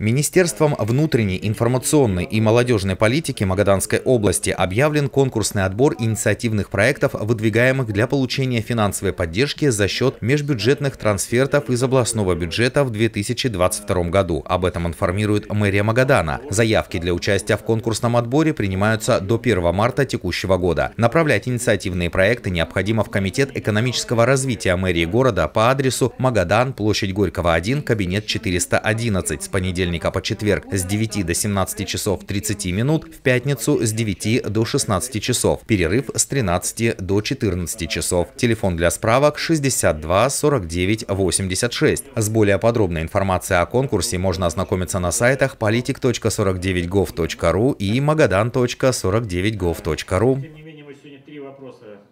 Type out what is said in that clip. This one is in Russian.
Министерством внутренней, информационной и молодежной политики Магаданской области объявлен конкурсный отбор инициативных проектов, выдвигаемых для получения финансовой поддержки за счет межбюджетных трансфертов из областного бюджета в 2022 году. Об этом информирует мэрия Магадана. Заявки для участия в конкурсном отборе принимаются до 1 марта текущего года. Направлять инициативные проекты необходимо в Комитет экономического развития мэрии города по адресу Магадан, площадь Горького 1, кабинет 411 с понедельника понедельника по четверг с 9 до 17 часов 30 минут, в пятницу с 9 до 16 часов, перерыв с 13 до 14 часов. Телефон для справок 62 49 86. С более подробной информацией о конкурсе можно ознакомиться на сайтах politic.49gov.ru и magadhan.49gov.ru.